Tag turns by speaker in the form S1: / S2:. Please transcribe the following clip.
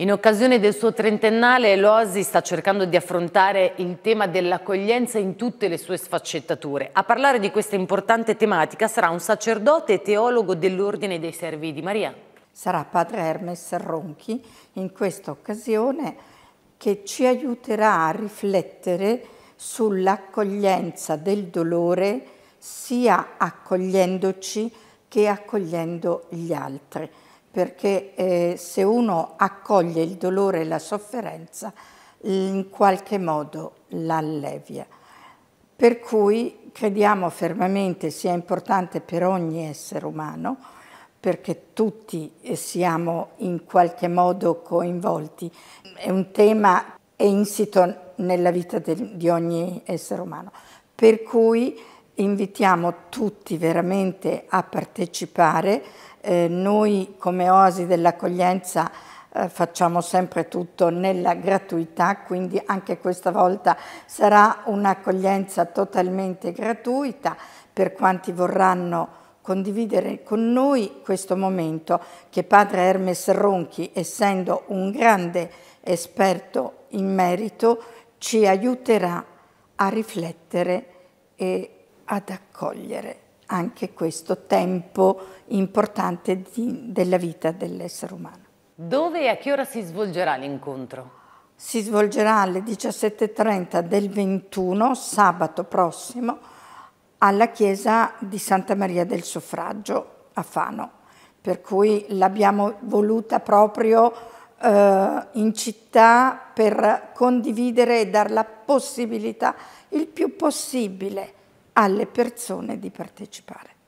S1: In occasione del suo trentennale l'Oasi sta cercando di affrontare il tema dell'accoglienza in tutte le sue sfaccettature. A parlare di questa importante tematica sarà un sacerdote e teologo dell'Ordine dei Servi di Maria.
S2: Sarà padre Hermes Ronchi in questa occasione che ci aiuterà a riflettere sull'accoglienza del dolore sia accogliendoci che accogliendo gli altri perché eh, se uno accoglie il dolore e la sofferenza, in qualche modo l'allevia. Per cui crediamo fermamente sia importante per ogni essere umano, perché tutti eh, siamo in qualche modo coinvolti. È un tema insito nella vita di ogni essere umano. Per cui invitiamo tutti veramente a partecipare. Eh, noi come Oasi dell'accoglienza eh, facciamo sempre tutto nella gratuità, quindi anche questa volta sarà un'accoglienza totalmente gratuita per quanti vorranno condividere con noi questo momento che padre Hermes Ronchi, essendo un grande esperto in merito, ci aiuterà a riflettere e ad accogliere anche questo tempo importante di, della vita dell'essere umano.
S1: Dove e a che ora si svolgerà l'incontro?
S2: Si svolgerà alle 17.30 del 21, sabato prossimo, alla chiesa di Santa Maria del Suffragio a Fano, per cui l'abbiamo voluta proprio eh, in città per condividere e dar la possibilità il più possibile alle persone di partecipare.